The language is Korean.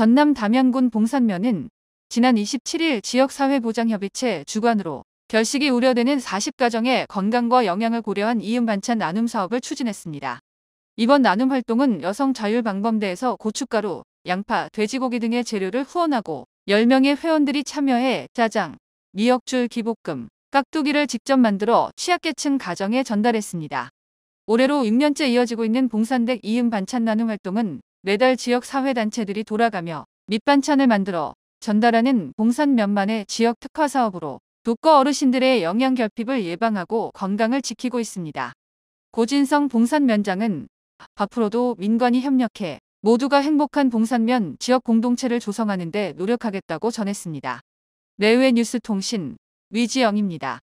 전남 담양군 봉산면은 지난 27일 지역사회보장협의체 주관으로 결식이 우려되는 40가정의 건강과 영양을 고려한 이음 반찬 나눔 사업을 추진했습니다. 이번 나눔 활동은 여성 자율방범대에서 고춧가루, 양파, 돼지고기 등의 재료를 후원하고 10명의 회원들이 참여해 짜장, 미역줄 기복금 깍두기를 직접 만들어 취약계층 가정에 전달했습니다. 올해로 6년째 이어지고 있는 봉산댁 이음 반찬 나눔 활동은 매달 지역 사회단체들이 돌아가며 밑반찬을 만들어 전달하는 봉산 면만의 지역 특화 사업으로 독거 어르신들의 영양 결핍을 예방하고 건강을 지키고 있습니다. 고진성 봉산면장은 앞으로도 민관이 협력해 모두가 행복한 봉산면 지역 공동체를 조성하는 데 노력하겠다고 전했습니다. 내외 뉴스통신 위지영입니다.